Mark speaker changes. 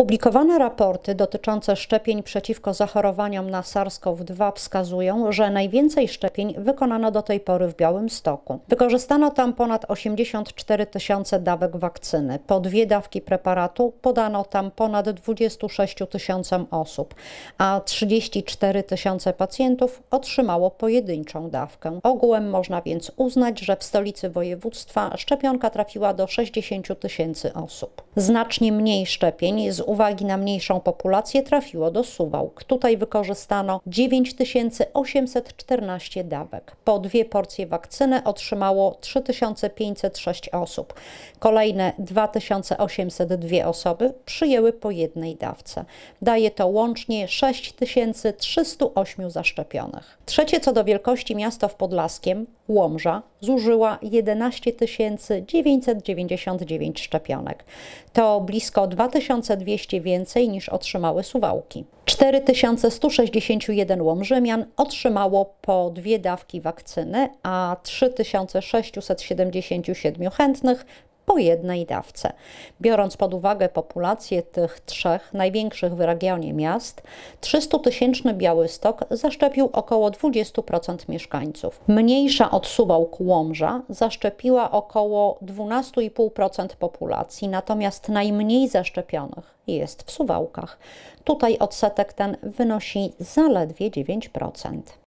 Speaker 1: Publikowane raporty dotyczące szczepień przeciwko zachorowaniom na SARS-CoV-2 wskazują, że najwięcej szczepień wykonano do tej pory w Białymstoku. Wykorzystano tam ponad 84 tysiące dawek wakcyny. Po dwie dawki preparatu podano tam ponad 26 tysiącom osób, a 34 tysiące pacjentów otrzymało pojedynczą dawkę. Ogółem można więc uznać, że w stolicy województwa szczepionka trafiła do 60 tysięcy osób. Znacznie mniej szczepień z uwagi na mniejszą populację trafiło do Suwałk. Tutaj wykorzystano 9814 dawek. Po dwie porcje wakcyny otrzymało 3506 osób. Kolejne 2802 osoby przyjęły po jednej dawce. Daje to łącznie 6308 zaszczepionych. Trzecie co do wielkości miasto w Podlaskiem, Łomża, zużyła 11 999 szczepionek. To blisko 2200 więcej niż otrzymały Suwałki. 4161 Łomrzymian otrzymało po dwie dawki wakcyny, a 3677 chętnych po jednej dawce. Biorąc pod uwagę populację tych trzech największych w regionie miast, 300-tysięczny Białystok zaszczepił około 20% mieszkańców. Mniejsza od Suwałk Łomża zaszczepiła około 12,5% populacji, natomiast najmniej zaszczepionych jest w Suwałkach. Tutaj odsetek ten wynosi zaledwie 9%.